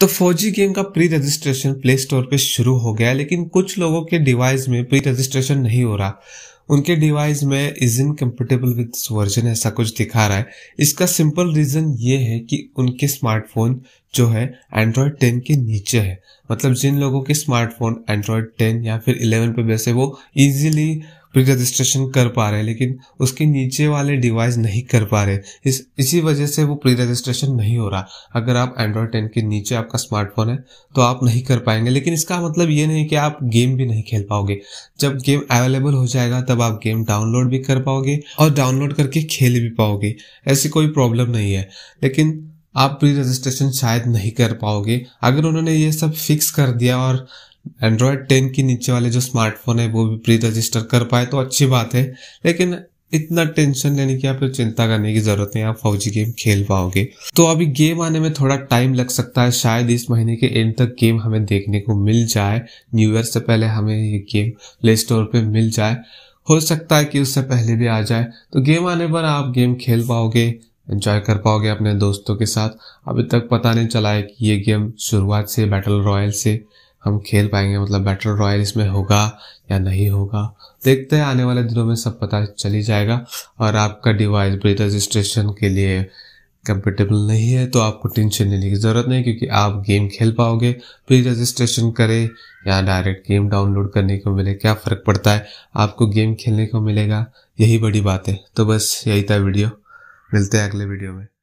तो फौजी गेम का प्री रजिस्ट्रेशन प्ले स्टोर पे शुरू हो गया लेकिन कुछ लोगों के डिवाइस में प्री रजिस्ट्रेशन नहीं हो रहा उनके डिवाइस में is in comfortable with version ऐसा कुछ दिखा रहा है इसका सिंपल रीजन ये है कि उनके स्मार्टफोन जो है एंड्रॉयड टेन के नीचे है मतलब जिन लोगों के स्मार्टफोन एंड्रॉयड टेन या फिर इलेवन पे बेस है वो इजिली प्री रजिस्ट्रेशन कर पा रहे लेकिन उसके नीचे वाले डिवाइस नहीं कर पा रहे इस इसी वजह से वो प्री रजिस्ट्रेशन नहीं हो रहा अगर आप एंड्रॉयड टेन के नीचे आपका स्मार्टफोन है तो आप नहीं कर पाएंगे लेकिन इसका मतलब ये नहीं कि आप गेम भी नहीं खेल पाओगे जब गेम अवेलेबल हो जाएगा तब आप गेम डाउनलोड भी कर पाओगे और डाउनलोड करके खेल भी पाओगे ऐसी कोई प्रॉब्लम नहीं है लेकिन आप प्री रजिस्ट्रेशन शायद नहीं कर पाओगे अगर उन्होंने ये सब फिक्स कर दिया और एंड्रॉयड टेन के नीचे वाले जो स्मार्टफोन है वो भी प्री रजिस्टर कर पाए तो अच्छी बात है लेकिन इतना टेंशन लेने की आप चिंता करने की जरूरत नहीं आप फौजी गेम खेल पाओगे तो अभी गेम आने में थोड़ा टाइम लग सकता है शायद इस महीने के एंड तक गेम हमें देखने को मिल जाए न्यू ईयर से पहले हमें ये गेम प्ले स्टोर पर मिल जाए हो सकता है कि उससे पहले भी आ जाए तो गेम आने पर आप गेम खेल पाओगे एंजॉय कर पाओगे अपने दोस्तों के साथ अभी तक पता नहीं चला है कि ये गेम शुरुआत से बैटल रॉयल से हम खेल पाएंगे मतलब बैटल रॉयल इसमें होगा या नहीं होगा देखते हैं आने वाले दिनों में सब पता चल ही जाएगा और आपका डिवाइस ब्रेड रजिस्ट्रेशन के लिए कंपेटेबल नहीं है तो आपको टेंशन लेने की ज़रूरत नहीं क्योंकि आप गेम खेल पाओगे प्री रजिस्ट्रेशन करें या डायरेक्ट गेम डाउनलोड करने को मिले क्या फ़र्क पड़ता है आपको गेम खेलने को मिलेगा यही बड़ी बात है तो बस यही था वीडियो मिलते हैं अगले वीडियो में